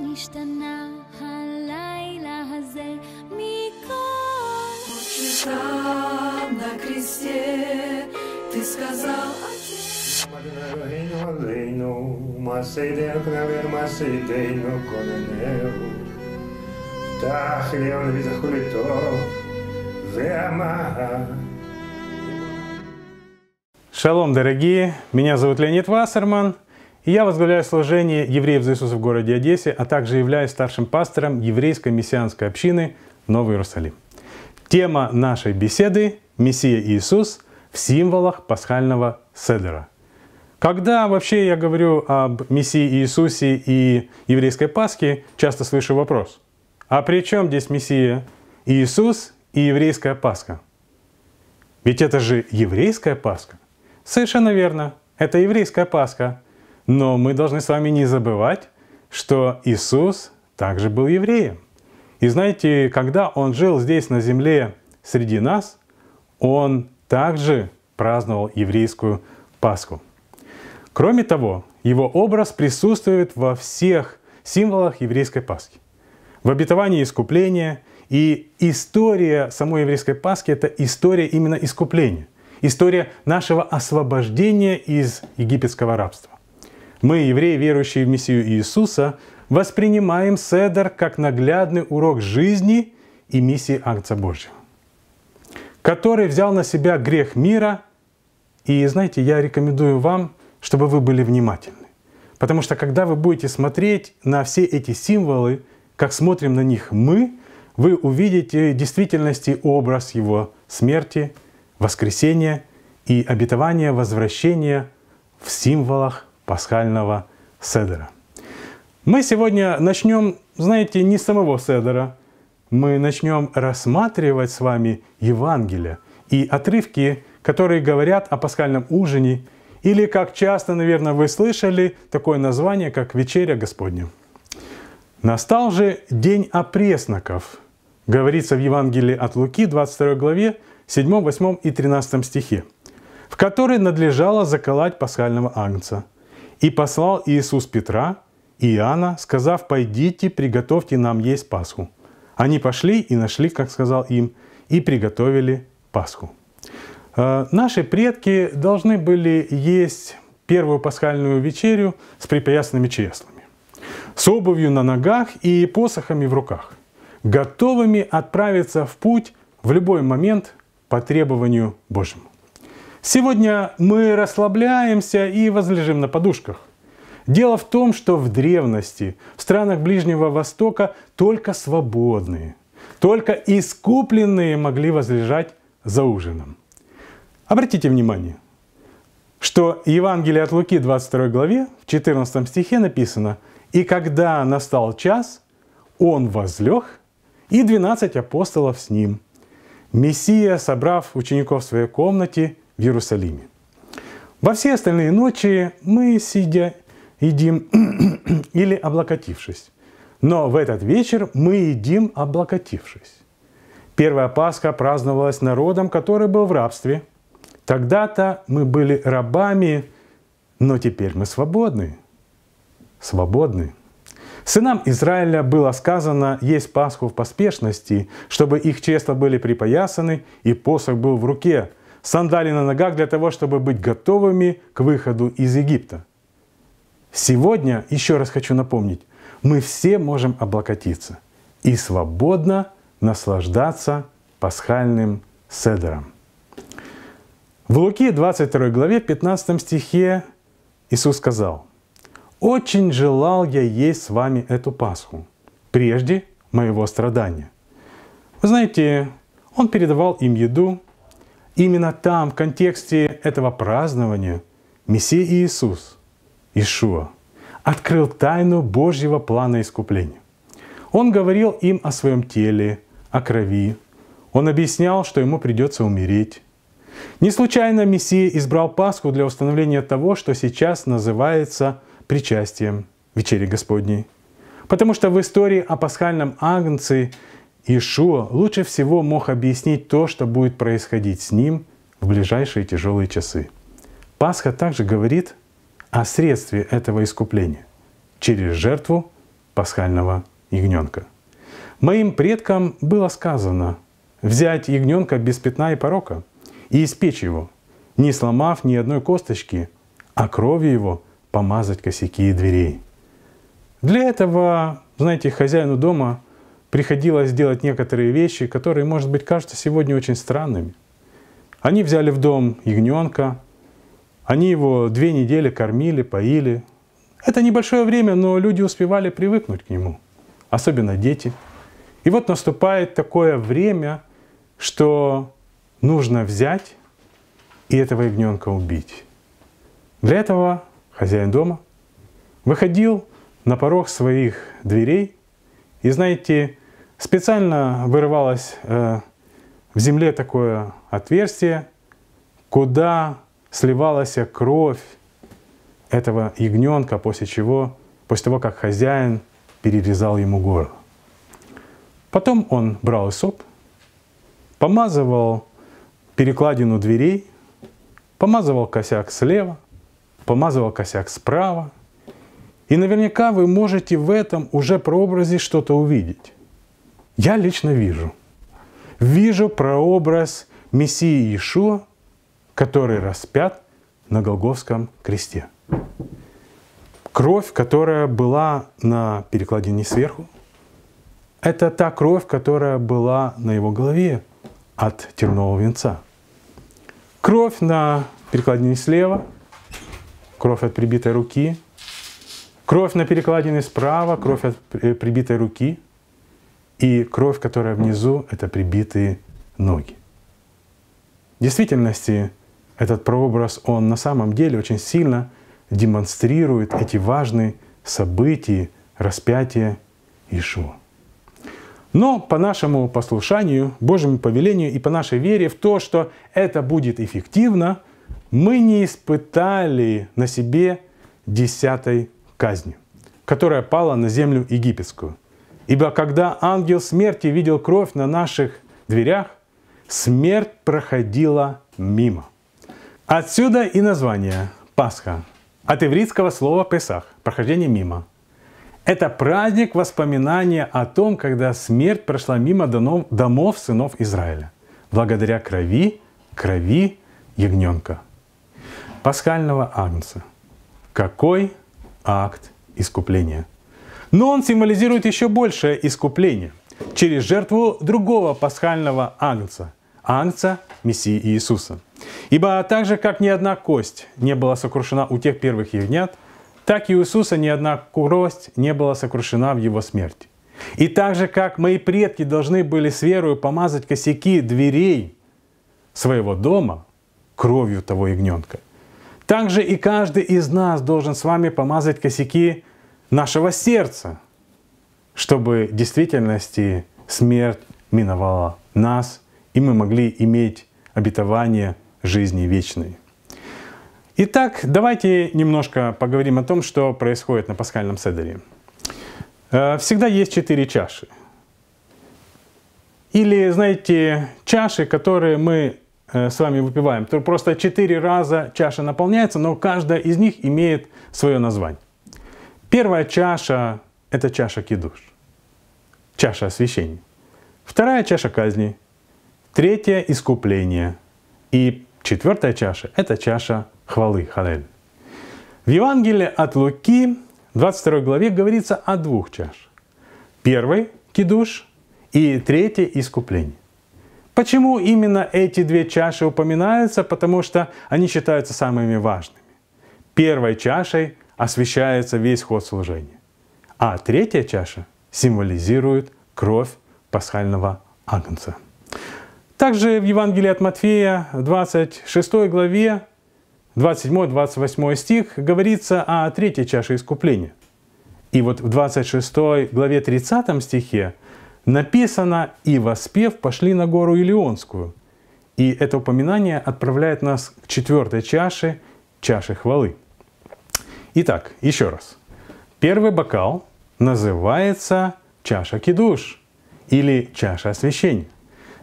כאן השתנה הלילה הזה מכל... ששם на кресте ты сказал Reino, reino, masedeno, knaver, masedeno, koneneu. פתח עליון לביטחון לטוב, ואמר Шалом, дорогие! Меня зовут Леонид Вассерман. И я возглавляю служение евреев за Иисуса в городе Одессе, а также являюсь старшим пастором еврейской мессианской общины Новый Иерусалим. Тема нашей беседы – Мессия Иисус в символах пасхального седера. Когда вообще я говорю об Мессии Иисусе и еврейской Пасхе, часто слышу вопрос, а при чем здесь Мессия Иисус и еврейская Пасха? Ведь это же еврейская Пасха. Совершенно верно, это еврейская Пасха – но мы должны с вами не забывать, что Иисус также был евреем. И знаете, когда Он жил здесь на земле среди нас, Он также праздновал еврейскую Пасху. Кроме того, его образ присутствует во всех символах еврейской Пасхи. В обетовании искупления и история самой еврейской Пасхи – это история именно искупления, история нашего освобождения из египетского рабства. Мы, евреи, верующие в Мессию Иисуса, воспринимаем Седер как наглядный урок жизни и миссии Акца Божьего, который взял на себя грех мира. И, знаете, я рекомендую вам, чтобы вы были внимательны. Потому что, когда вы будете смотреть на все эти символы, как смотрим на них мы, вы увидите в действительности образ его смерти, воскресения и обетования возвращения в символах пасхального седера. Мы сегодня начнем, знаете, не с самого седера. Мы начнем рассматривать с вами Евангелие и отрывки, которые говорят о пасхальном ужине, или, как часто, наверное, вы слышали, такое название, как «Вечеря Господня». Настал же день опресноков, говорится в Евангелии от Луки, 22 главе, 7, 8 и 13 стихе, в который надлежало заколоть пасхального агнца – и послал Иисус Петра и Иоанна, сказав, «Пойдите, приготовьте нам есть Пасху». Они пошли и нашли, как сказал им, и приготовили Пасху. Э, наши предки должны были есть первую пасхальную вечерю с припоясанными чреслами, с обувью на ногах и посохами в руках, готовыми отправиться в путь в любой момент по требованию Божьему. Сегодня мы расслабляемся и возлежим на подушках. Дело в том, что в древности в странах Ближнего Востока только свободные, только искупленные могли возлежать за ужином. Обратите внимание, что Евангелие от Луки 22 главе в 14 стихе написано «И когда настал час, он возлег, и 12 апостолов с ним». Мессия, собрав учеников в своей комнате, в Иерусалиме. Во все остальные ночи мы, сидя, едим или облокотившись. Но в этот вечер мы едим, облокотившись. Первая Пасха праздновалась народом, который был в рабстве. Тогда-то мы были рабами, но теперь мы свободны. Свободны. Сынам Израиля было сказано есть Пасху в поспешности, чтобы их честно были припоясаны, и посох был в руке, Сандали на ногах для того, чтобы быть готовыми к выходу из Египта. Сегодня, еще раз хочу напомнить, мы все можем облокотиться и свободно наслаждаться пасхальным седером. В Луки 22 главе 15 стихе Иисус сказал, «Очень желал я есть с вами эту Пасху, прежде моего страдания». Вы знаете, Он передавал им еду, Именно там, в контексте этого празднования, Мессия Иисус, Ишуа, открыл тайну Божьего плана искупления. Он говорил им о своем теле, о крови. Он объяснял, что ему придется умереть. Не случайно Мессия избрал Пасху для установления того, что сейчас называется причастием вечери Господней. Потому что в истории о пасхальном агнце Ишуа лучше всего мог объяснить то, что будет происходить с ним в ближайшие тяжелые часы. Пасха также говорит о средстве этого искупления через жертву пасхального ягненка. Моим предкам было сказано взять ягненка без пятна и порока и испечь его, не сломав ни одной косточки, а кровью его помазать косяки и дверей. Для этого, знаете, хозяину дома – приходилось делать некоторые вещи, которые, может быть, кажутся сегодня очень странными. Они взяли в дом ягненка, они его две недели кормили, поили. Это небольшое время, но люди успевали привыкнуть к нему, особенно дети. И вот наступает такое время, что нужно взять и этого ягненка убить. Для этого хозяин дома выходил на порог своих дверей и, знаете, Специально вырывалось э, в земле такое отверстие, куда сливалась кровь этого ягненка, после чего, после того, как хозяин перерезал ему горло. Потом он брал соп, помазывал перекладину дверей, помазывал косяк слева, помазывал косяк справа. И наверняка вы можете в этом уже прообразе что-то увидеть. Я лично вижу. Вижу прообраз Мессии Иешуа, который распят на Голговском кресте. Кровь, которая была на перекладине сверху, это та кровь, которая была на его голове от тернового венца. Кровь на перекладине слева, кровь от прибитой руки, кровь на перекладине справа, кровь от прибитой руки – и кровь, которая внизу, это прибитые ноги. В действительности этот прообраз, он на самом деле очень сильно демонстрирует эти важные события распятия Ишуа. Но по нашему послушанию, Божьему повелению и по нашей вере в то, что это будет эффективно, мы не испытали на себе десятой казни, которая пала на землю египетскую – Ибо когда ангел смерти видел кровь на наших дверях, смерть проходила мимо. Отсюда и название Пасха. От ивритского слова «песах» – прохождение мимо. Это праздник воспоминания о том, когда смерть прошла мимо домов сынов Израиля, благодаря крови, крови ягненка, пасхального агнца. Какой акт искупления! Но он символизирует еще большее искупление через жертву другого пасхального ангца, ангца Мессии Иисуса. Ибо так же, как ни одна кость не была сокрушена у тех первых ягнят, так и у Иисуса ни одна кость не была сокрушена в его смерти. И так же, как мои предки должны были с верою помазать косяки дверей своего дома кровью того ягненка, так же и каждый из нас должен с вами помазать косяки нашего сердца, чтобы в действительности смерть миновала нас, и мы могли иметь обетование жизни вечной. Итак, давайте немножко поговорим о том, что происходит на пасхальном седере. Э, всегда есть четыре чаши. Или, знаете, чаши, которые мы э, с вами выпиваем. Просто четыре раза чаша наполняется, но каждая из них имеет свое название. Первая чаша — это чаша кидуш, чаша освящения. Вторая чаша казни, третья — искупление. И четвертая чаша — это чаша хвалы, халель. В Евангелии от Луки, 22 главе, говорится о двух чашах: Первый — кидуш, и третье — искупление. Почему именно эти две чаши упоминаются? Потому что они считаются самыми важными. Первой чашей — освещается весь ход служения. А третья чаша символизирует кровь пасхального агнца. Также в Евангелии от Матфея 26 главе 27-28 стих говорится о третьей чаше искупления. И вот в 26 главе 30 стихе написано «И воспев пошли на гору Илионскую». И это упоминание отправляет нас к четвертой чаше, чаше хвалы. Итак, еще раз. Первый бокал называется чаша кидуш или чаша освящения.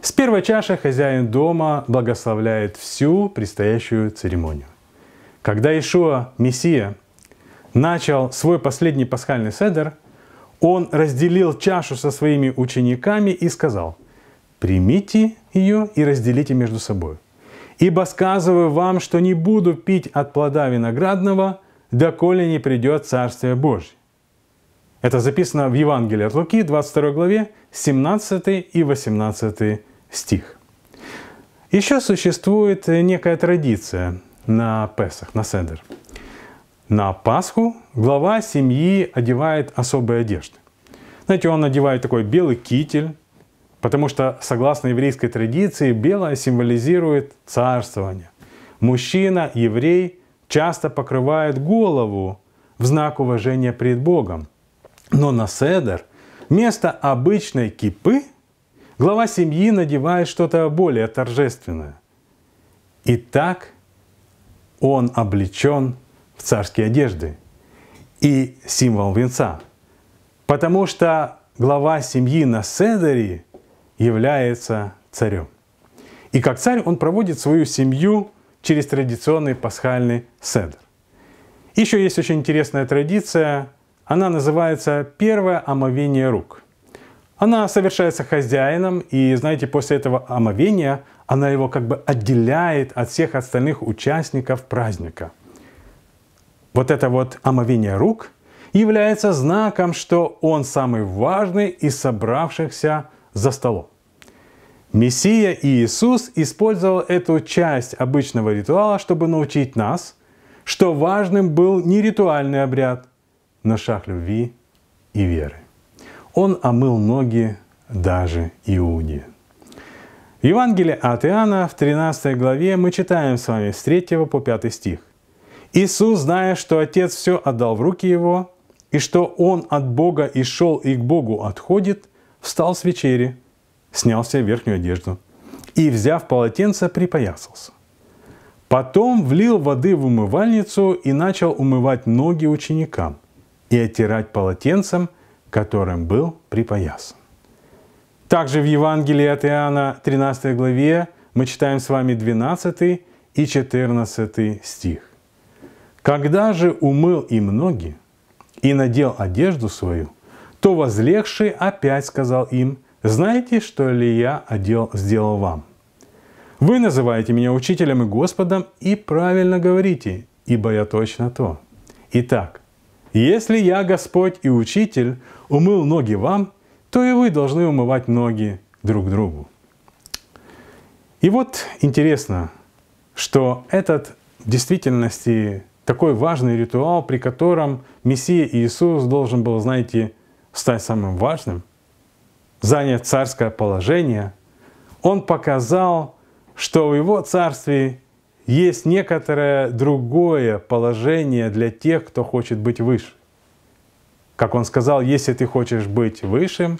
С первой чаши хозяин дома благословляет всю предстоящую церемонию. Когда Ишуа, Мессия, начал свой последний пасхальный седер, он разделил чашу со своими учениками и сказал, «Примите ее и разделите между собой. Ибо сказываю вам, что не буду пить от плода виноградного – доколе не придет Царствие Божье. Это записано в Евангелии от Луки, 22 главе, 17 и 18 стих. Еще существует некая традиция на Песах, на Седер. На Пасху глава семьи одевает особые одежды. Знаете, он одевает такой белый китель, потому что, согласно еврейской традиции, белое символизирует царствование. Мужчина, еврей – часто покрывает голову в знак уважения перед Богом. Но на седер вместо обычной кипы глава семьи надевает что-то более торжественное. И так он облечен в царские одежды и символ венца. Потому что глава семьи на седере является царем. И как царь он проводит свою семью через традиционный пасхальный седр. Еще есть очень интересная традиция, она называется «Первое омовение рук». Она совершается хозяином, и, знаете, после этого омовения она его как бы отделяет от всех остальных участников праздника. Вот это вот омовение рук является знаком, что он самый важный из собравшихся за столом. Мессия Иисус использовал эту часть обычного ритуала, чтобы научить нас, что важным был не ритуальный обряд, но шаг любви и веры. Он омыл ноги даже Иуде. В Евангелии от Иоанна в 13 главе мы читаем с вами с 3 по 5 стих. «Иисус, зная, что Отец все отдал в руки Его, и что Он от Бога и шел и к Богу отходит, встал с вечери, снял себе верхнюю одежду и, взяв полотенце, припоясался. Потом влил воды в умывальницу и начал умывать ноги ученикам и оттирать полотенцем, которым был припоясан. Также в Евангелии от Иоанна 13 главе мы читаем с вами 12 и 14 стих. «Когда же умыл им ноги и надел одежду свою, то возлегший опять сказал им, знаете, что ли я одел, сделал вам? Вы называете меня учителем и Господом и правильно говорите, ибо я точно то. Итак, если я Господь и Учитель умыл ноги вам, то и вы должны умывать ноги друг другу. И вот интересно, что этот в действительности такой важный ритуал, при котором Мессия Иисус должен был, знаете, стать самым важным – занять царское положение, он показал, что в его царстве есть некоторое другое положение для тех, кто хочет быть выше. Как он сказал, если ты хочешь быть высшим,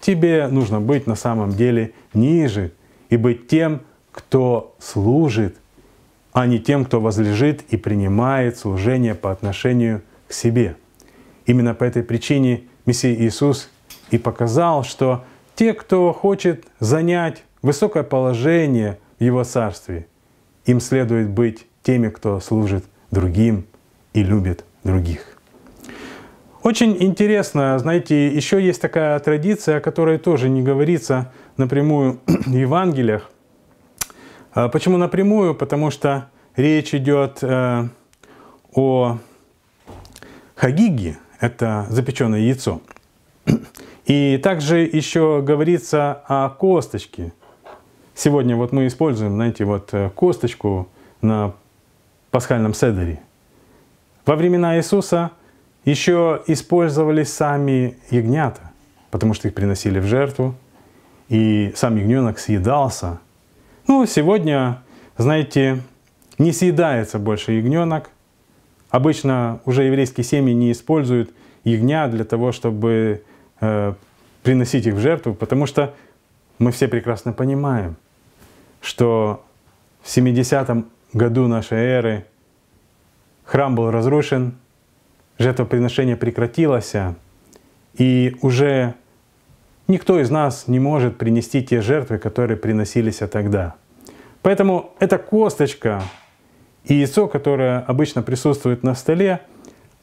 тебе нужно быть на самом деле ниже и быть тем, кто служит, а не тем, кто возлежит и принимает служение по отношению к себе. Именно по этой причине Мессия Иисус и показал, что те, кто хочет занять высокое положение в Его Царстве, им следует быть теми, кто служит другим и любит других. Очень интересно, знаете, еще есть такая традиция, о которой тоже не говорится напрямую в Евангелиях. А почему напрямую? Потому что речь идет э, о хагиге, это запеченное яйцо – и также еще говорится о косточке. Сегодня вот мы используем, знаете, вот э, косточку на пасхальном седере. Во времена Иисуса еще использовали сами ягнята, потому что их приносили в жертву, и сам ягненок съедался. Ну, сегодня, знаете, не съедается больше ягненок. Обычно уже еврейские семьи не используют ягня для того, чтобы э, приносить их в жертву, потому что мы все прекрасно понимаем, что в 70 году нашей эры храм был разрушен, жертвоприношение прекратилось, и уже никто из нас не может принести те жертвы, которые приносились тогда. Поэтому эта косточка и яйцо, которое обычно присутствует на столе,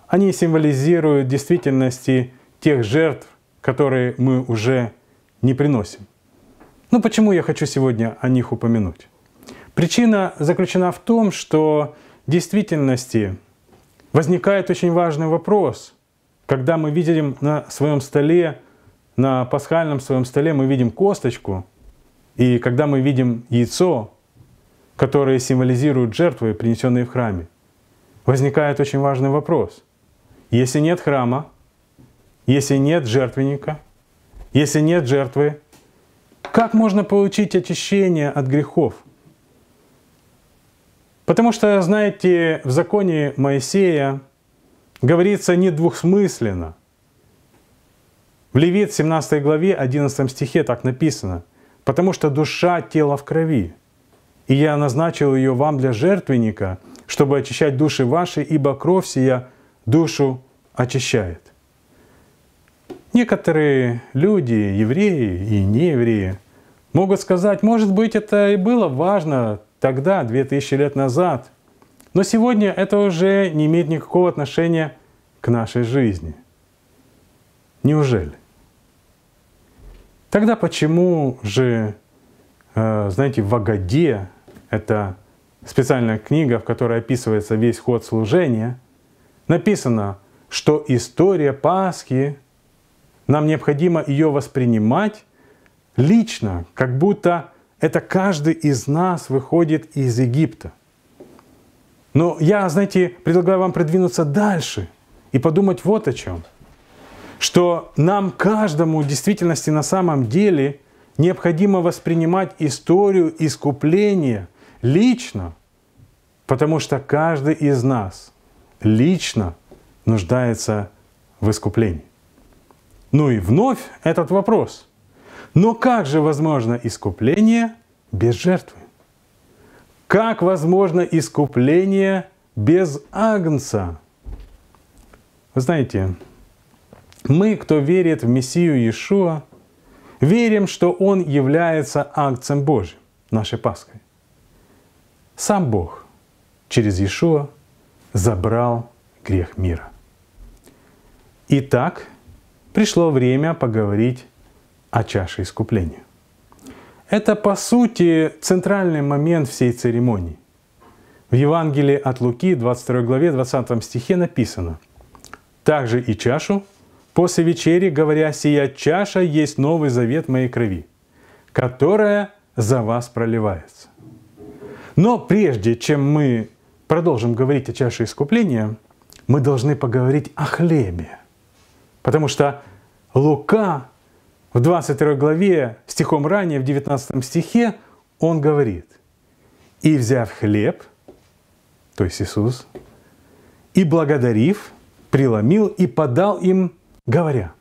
они символизируют действительности тех жертв, которые мы уже не приносим. Ну почему я хочу сегодня о них упомянуть? Причина заключена в том, что в действительности возникает очень важный вопрос, когда мы видим на своем столе, на пасхальном своем столе мы видим косточку, и когда мы видим яйцо, которое символизирует жертвы, принесенные в храме, возникает очень важный вопрос. Если нет храма, если нет жертвенника, если нет жертвы, как можно получить очищение от грехов? Потому что, знаете, в законе Моисея говорится недвусмысленно. В Левит 17 главе 11 стихе так написано. «Потому что душа тела в крови, и я назначил ее вам для жертвенника, чтобы очищать души ваши, ибо кровь сия душу очищает». Некоторые люди, евреи и неевреи, могут сказать, может быть, это и было важно тогда, 2000 лет назад, но сегодня это уже не имеет никакого отношения к нашей жизни. Неужели? Тогда почему же, э, знаете, в Агаде, это специальная книга, в которой описывается весь ход служения, написано, что история Пасхи нам необходимо ее воспринимать лично, как будто это каждый из нас выходит из Египта. Но я, знаете, предлагаю вам продвинуться дальше и подумать вот о чем. Что нам каждому в действительности на самом деле необходимо воспринимать историю искупления лично, потому что каждый из нас лично нуждается в искуплении. Ну и вновь этот вопрос. Но как же возможно искупление без жертвы? Как возможно искупление без Агнца? Вы знаете, мы, кто верит в Мессию Иешуа, верим, что Он является Агнцем Божьим, нашей Пасхой. Сам Бог через Иешуа забрал грех мира. Итак, пришло время поговорить о чаше искупления. Это, по сути, центральный момент всей церемонии. В Евангелии от Луки, 22 главе, 20 стихе написано «Также и чашу, после вечери, говоря, сия чаша есть новый завет моей крови, которая за вас проливается». Но прежде чем мы продолжим говорить о чаше искупления, мы должны поговорить о хлебе – Потому что Лука в 22 главе, стихом ранее, в 19 стихе, он говорит, «И взяв хлеб, то есть Иисус, и благодарив, преломил и подал им, говоря,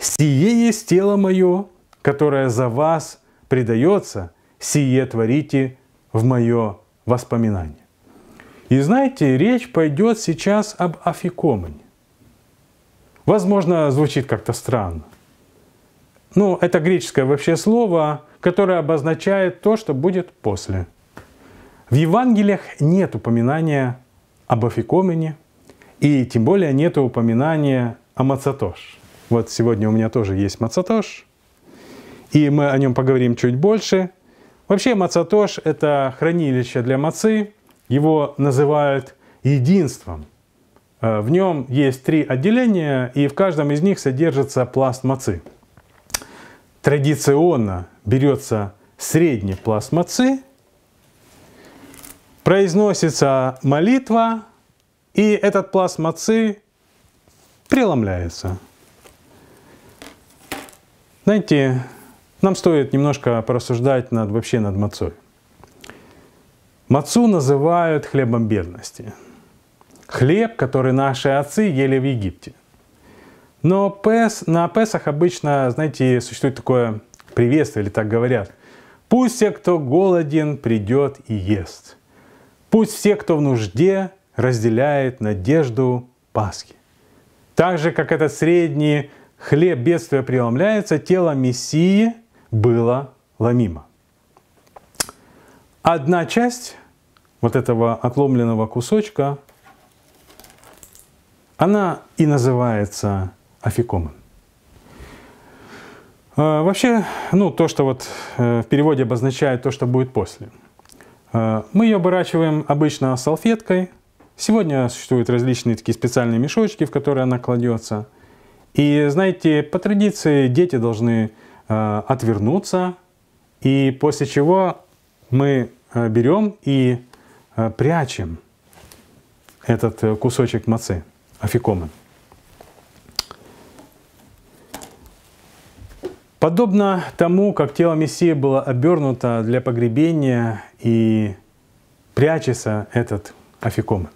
«Сие есть тело мое, которое за вас предается, сие творите в мое воспоминание». И знаете, речь пойдет сейчас об афикомане. Возможно, звучит как-то странно. Ну, это греческое вообще слово, которое обозначает то, что будет после. В Евангелиях нет упоминания об Афикомене, и тем более нет упоминания о Мацатош. Вот сегодня у меня тоже есть Мацатош, и мы о нем поговорим чуть больше. Вообще Мацатош — это хранилище для мацы, его называют единством — Э, в нем есть три отделения, и в каждом из них содержится пласт Традиционно берется средний пласт произносится молитва, и этот пласт преломляется. Знаете, нам стоит немножко порассуждать над, вообще над мацой. Мацу называют хлебом бедности – хлеб, который наши отцы ели в Египте. Но пес, на Песах обычно, знаете, существует такое приветствие, или так говорят. Пусть все, кто голоден, придет и ест. Пусть все, кто в нужде, разделяет надежду Пасхи. Так же, как этот средний хлеб бедствия преломляется, тело Мессии было ломимо. Одна часть вот этого отломленного кусочка она и называется афикомен. А, вообще, ну, то, что вот э, в переводе обозначает то, что будет после. А, мы ее оборачиваем обычно салфеткой. Сегодня существуют различные такие специальные мешочки, в которые она кладется. И, знаете, по традиции дети должны а, отвернуться, и после чего мы берем и прячем этот э, кусочек мацы афикомы. Подобно тому, как тело Мессии было обернуто для погребения и прячется этот афикомен.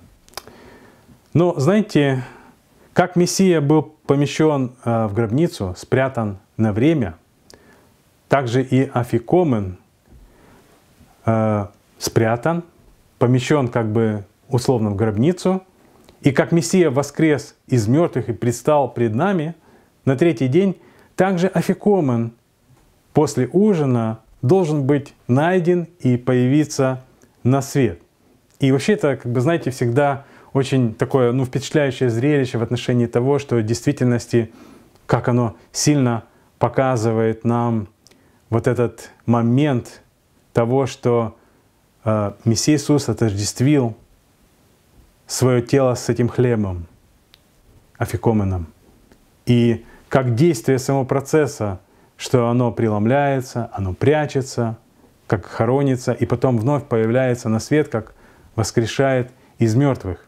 Но знаете, как Мессия был помещен э, в гробницу, спрятан на время, также и Афикомен э, спрятан, помещен как бы условно в гробницу, и как Мессия воскрес из мертвых и предстал пред нами на третий день, также Афикомен после ужина должен быть найден и появиться на свет. И вообще это, как бы, знаете, всегда очень такое ну, впечатляющее зрелище в отношении того, что в действительности, как оно сильно показывает нам вот этот момент того, что э, Мессия Иисус отождествил свое тело с этим хлебом, афикоменом. И как действие самого процесса, что оно преломляется, оно прячется, как хоронится, и потом вновь появляется на свет, как воскрешает из мертвых.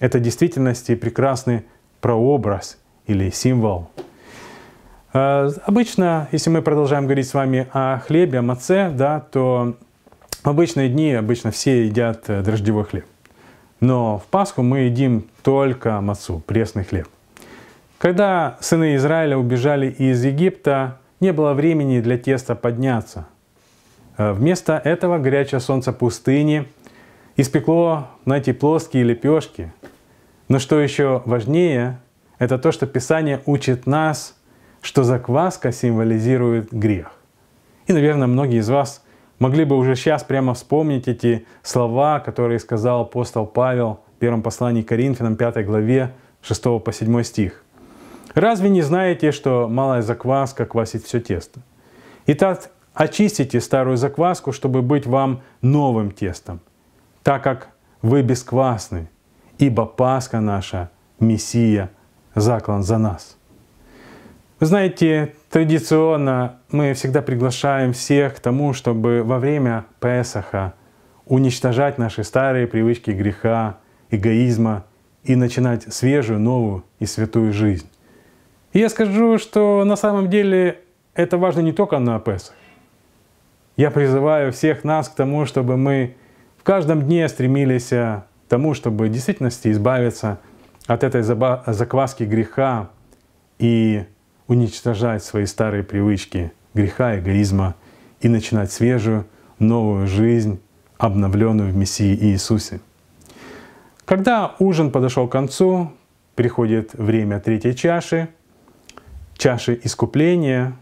Это в действительности прекрасный прообраз или символ. А, обычно, если мы продолжаем говорить с вами о хлебе, о маце, да, то в обычные дни обычно все едят э, дрожжевой хлеб. Но в Пасху мы едим только мацу, пресный хлеб. Когда сыны Израиля убежали из Египта, не было времени для теста подняться. Э, вместо этого горячее солнце пустыни испекло на эти плоские лепешки. Но что еще важнее, это то, что Писание учит нас, что закваска символизирует грех. И, наверное, многие из вас могли бы уже сейчас прямо вспомнить эти слова, которые сказал апостол Павел в первом послании к Коринфянам, 5 главе, 6 по 7 стих. «Разве не знаете, что малая закваска квасит все тесто? Итак, очистите старую закваску, чтобы быть вам новым тестом, так как вы бесквасны, ибо Пасха наша, Мессия, заклан за нас». Вы знаете, Традиционно мы всегда приглашаем всех к тому, чтобы во время Песаха уничтожать наши старые привычки греха, эгоизма и начинать свежую, новую и святую жизнь. И я скажу, что на самом деле это важно не только на Песах. Я призываю всех нас к тому, чтобы мы в каждом дне стремились к тому, чтобы в действительности избавиться от этой закваски греха и уничтожать свои старые привычки греха, эгоизма и начинать свежую, новую жизнь, обновленную в Мессии Иисусе. Когда ужин подошел к концу, приходит время третьей чаши, чаши искупления.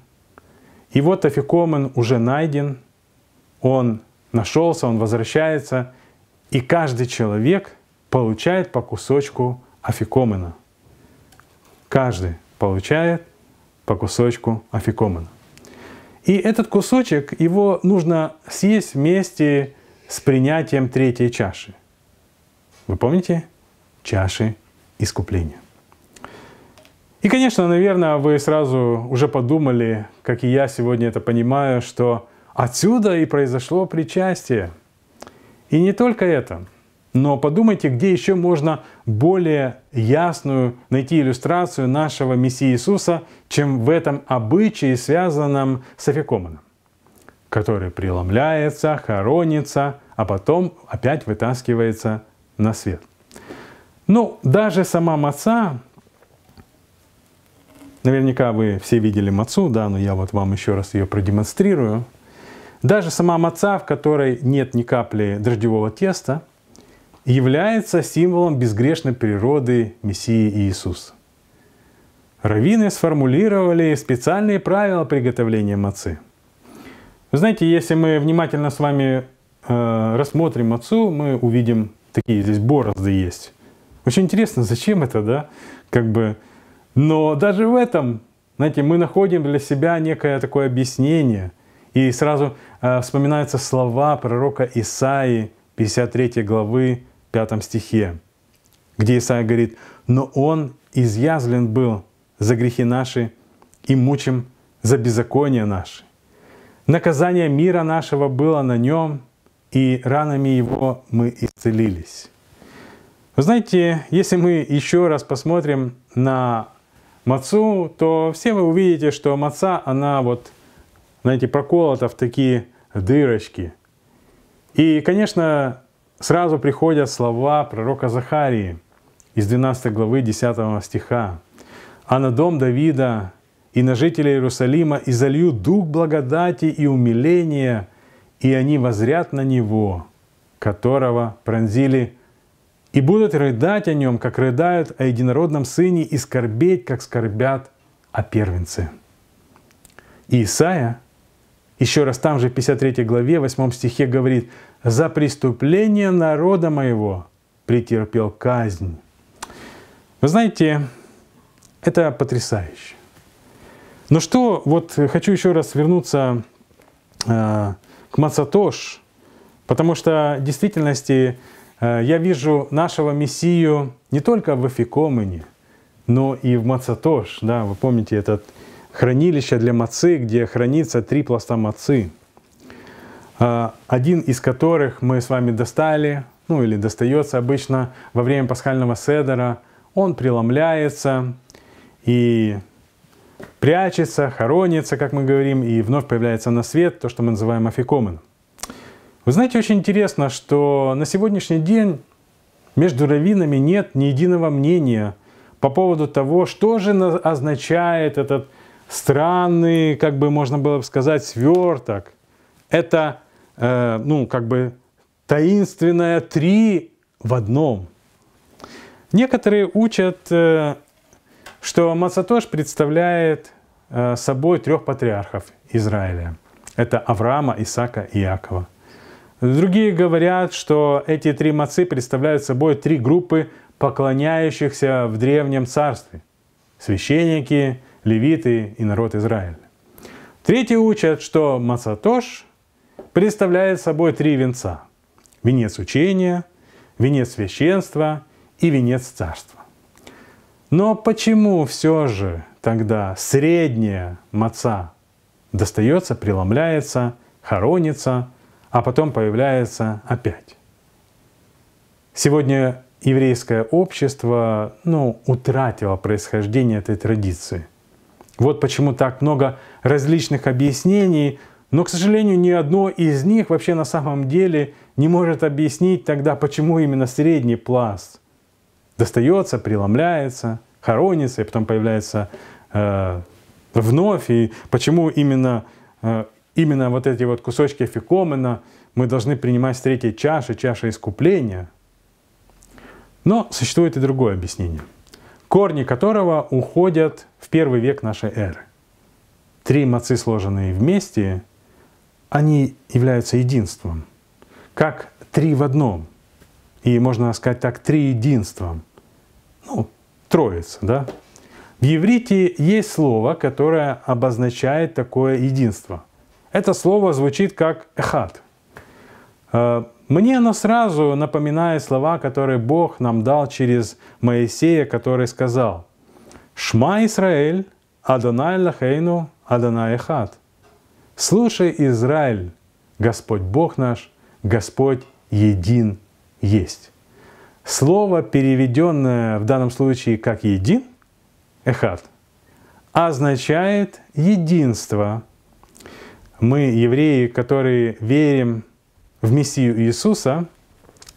И вот Афикомен уже найден, он нашелся, он возвращается, и каждый человек получает по кусочку Афикомена. Каждый получает по кусочку афикомена. И этот кусочек, его нужно съесть вместе с принятием третьей чаши. Вы помните? Чаши искупления. И, конечно, наверное, вы сразу уже подумали, как и я сегодня это понимаю, что отсюда и произошло причастие. И не только это – но подумайте, где еще можно более ясную найти иллюстрацию нашего Мессии Иисуса, чем в этом обычае, связанном с Афикоманом, который преломляется, хоронится, а потом опять вытаскивается на свет. Ну, даже сама маца, наверняка вы все видели мацу, да, но я вот вам еще раз ее продемонстрирую. Даже сама маца, в которой нет ни капли дождевого теста – является символом безгрешной природы Мессии Иисуса. Раввины сформулировали специальные правила приготовления мацы. Вы знаете, если мы внимательно с вами э, рассмотрим мацу, мы увидим такие здесь борозды есть. Очень интересно, зачем это, да? Как бы, но даже в этом, знаете, мы находим для себя некое такое объяснение. И сразу э, вспоминаются слова пророка Исаи, 53 главы, пятом стихе, где Исаия говорит, «Но Он изъязлен был за грехи наши и мучим за беззаконие наши. Наказание мира нашего было на Нем, и ранами Его мы исцелились». Вы знаете, если мы еще раз посмотрим на Мацу, то все вы увидите, что Маца, она вот, знаете, проколота в такие дырочки. И, конечно, сразу приходят слова пророка Захарии из 12 главы 10 стиха. «А на дом Давида и на жителей Иерусалима и дух благодати и умиления, и они возрят на него, которого пронзили, и будут рыдать о нем, как рыдают о единородном сыне, и скорбеть, как скорбят о первенце». И Исаия еще раз там же в 53 главе, 8 стихе говорит – за преступление народа моего претерпел казнь. Вы знаете, это потрясающе. Но что, вот э, хочу еще раз вернуться э, к Мацатош, потому что в действительности э, я вижу нашего Мессию не только в Эфикомане, но и в Мацатош. Да, вы помните этот хранилище для мацы, где хранится три пласта мацы – а, один из которых мы с вами достали, ну или достается обычно во время пасхального седера, он преломляется и прячется, хоронится, как мы говорим, и вновь появляется на свет, то, что мы называем афикомен. Вы знаете, очень интересно, что на сегодняшний день между раввинами нет ни единого мнения по поводу того, что же означает этот странный, как бы можно было бы сказать, сверток. Это Э, ну, как бы таинственное три в одном. Некоторые учат, э, что Масатош представляет э, собой трех патриархов Израиля. Это Авраама, Исака и Иакова. Другие говорят, что эти три мацы представляют собой три группы поклоняющихся в древнем царстве – священники, левиты и народ Израиля. Третьи учат, что Мацатош представляет собой три венца. Венец учения, венец священства и венец царства. Но почему все же тогда средняя маца достается, преломляется, хоронится, а потом появляется опять? Сегодня еврейское общество ну, утратило происхождение этой традиции. Вот почему так много различных объяснений – но, к сожалению, ни одно из них вообще на самом деле не может объяснить тогда, почему именно средний пласт достается, преломляется, хоронится, и потом появляется э, вновь, и почему именно, э, именно вот эти вот кусочки фикомена мы должны принимать с третьей чаши, чаши искупления. Но существует и другое объяснение, корни которого уходят в первый век нашей эры. Три мацы, сложенные вместе, они являются единством, как три в одном. И можно сказать так, три единством. Ну, троица, да? В еврите есть слово, которое обозначает такое единство. Это слово звучит как «эхат». Э, мне оно сразу напоминает слова, которые Бог нам дал через Моисея, который сказал «Шма Исраэль, Адонай Лахейну, Адонай Эхат». «Слушай, Израиль, Господь Бог наш, Господь един есть». Слово, переведенное в данном случае как «един», «эхат», означает «единство». Мы, евреи, которые верим в Мессию Иисуса,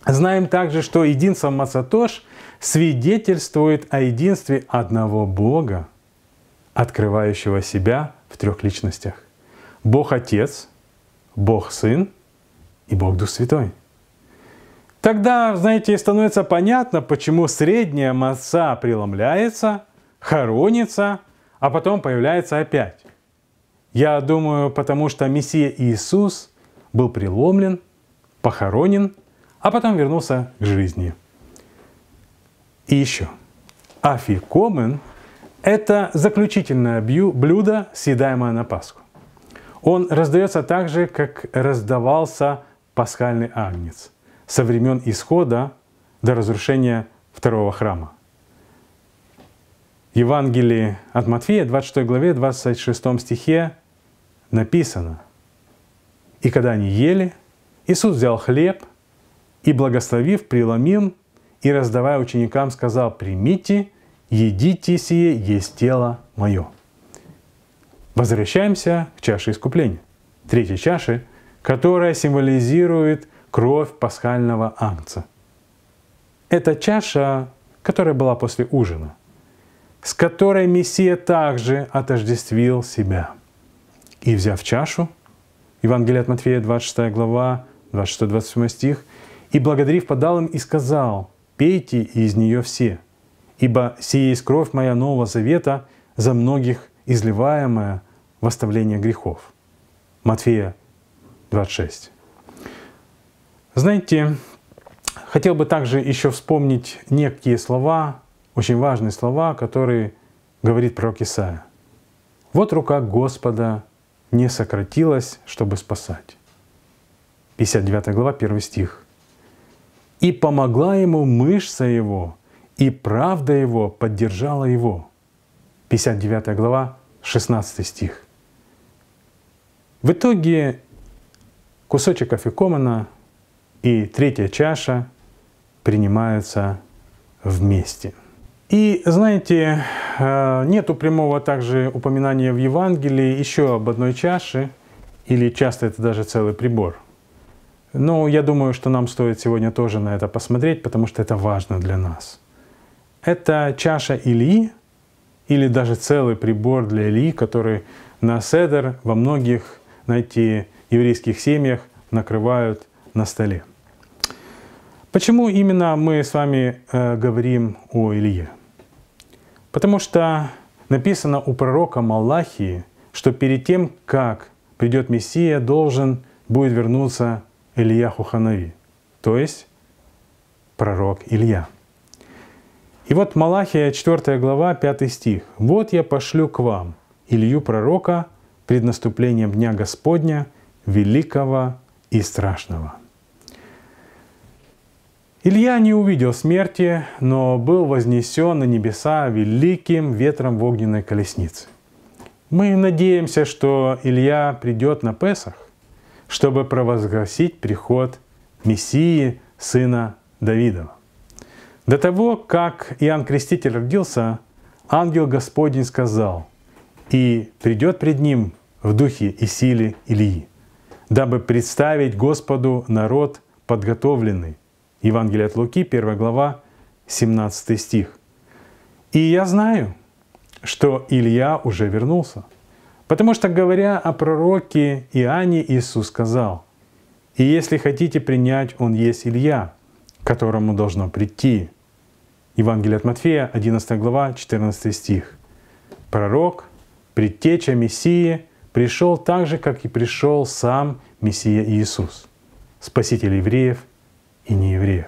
знаем также, что единство Мацатош свидетельствует о единстве одного Бога, открывающего себя в трех личностях. Бог Отец, Бог Сын и Бог Дух Святой. Тогда, знаете, становится понятно, почему средняя масса преломляется, хоронится, а потом появляется опять. Я думаю, потому что Мессия Иисус был преломлен, похоронен, а потом вернулся к жизни. И еще. Афикомен – это заключительное блюдо, съедаемое на Пасху. Он раздается так же, как раздавался пасхальный агнец со времен исхода до разрушения второго храма. Евангелии от Матфея, 26 главе, 26 стихе написано. «И когда они ели, Иисус взял хлеб и, благословив, преломил, и, раздавая ученикам, сказал, «Примите, едите сие, есть тело мое». Возвращаемся к чаше искупления, третьей чаше, которая символизирует кровь пасхального ангца. Это чаша, которая была после ужина, с которой Мессия также отождествил себя. И взяв чашу, Евангелие от Матфея, 26 глава, 26-27 стих, «И благодарив, подал им и сказал, пейте из нее все, ибо сие есть кровь моя нового завета за многих изливаемое в грехов. Матфея 26. Знаете, хотел бы также еще вспомнить некие слова, очень важные слова, которые говорит пророк Исаия. «Вот рука Господа не сократилась, чтобы спасать». 59 глава, 1 стих. «И помогла ему мышца его, и правда его поддержала его». 59 глава, 16 стих. В итоге кусочек афикомана и третья чаша принимаются вместе. И знаете, э, нету прямого также упоминания в Евангелии еще об одной чаше, или часто это даже целый прибор. Но я думаю, что нам стоит сегодня тоже на это посмотреть, потому что это важно для нас. Это чаша Ильи, или даже целый прибор для Ильи, который на седер во многих, знаете, еврейских семьях накрывают на столе. Почему именно мы с вами э, говорим о Илье? Потому что написано у пророка Малахии, что перед тем, как придет Мессия, должен будет вернуться Илья Хуханави, то есть пророк Илья. И вот Малахия 4 глава 5 стих. «Вот я пошлю к вам Илью пророка пред наступлением Дня Господня, великого и страшного». Илья не увидел смерти, но был вознесен на небеса великим ветром в огненной колеснице. Мы надеемся, что Илья придет на Песах, чтобы провозгласить приход Мессии, сына Давидова. До того, как Иоанн Креститель родился, ангел Господень сказал, «И придет пред ним в духе и силе Илии, дабы представить Господу народ подготовленный». Евангелие от Луки, 1 глава, 17 стих. «И я знаю, что Илья уже вернулся, потому что, говоря о пророке Иоанне, Иисус сказал, «И если хотите принять, он есть Илья, которому должно прийти». Евангелие от Матфея, 11 глава, 14 стих. Пророк, предтеча Мессии, пришел так же, как и пришел сам Мессия Иисус, Спаситель евреев и неевреев.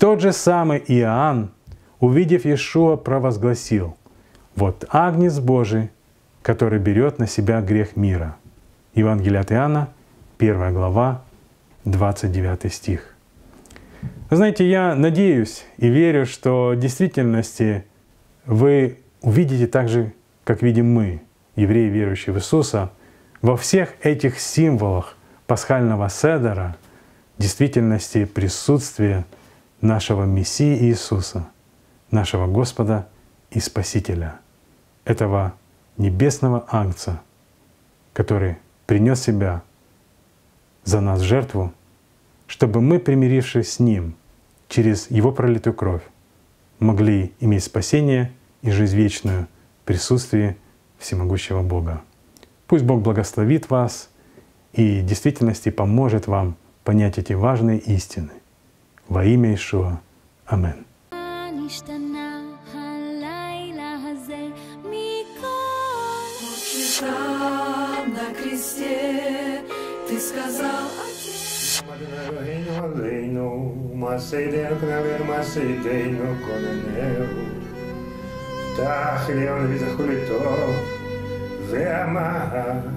Тот же самый Иоанн, увидев Иешуа, провозгласил, «Вот Агнец Божий, который берет на себя грех мира». Евангелие от Иоанна, 1 глава, 29 стих. Вы знаете, я надеюсь и верю, что в действительности вы увидите так же, как видим мы, евреи, верующие в Иисуса, во всех этих символах пасхального седера в действительности присутствие нашего Мессии Иисуса, нашего Господа и Спасителя, этого небесного Ангца, который принес себя за нас жертву чтобы мы, примирившись с Ним через Его пролитую кровь, могли иметь спасение и жизнь вечную в присутствии всемогущего Бога. Пусть Бог благословит вас и в действительности поможет вам понять эти важные истины. Во имя Ишуа. Аминь. Ты сказал Reino, my macedeno, canavero, macedeno, coronel. Tach, leon, visa, julitov, ve'amah.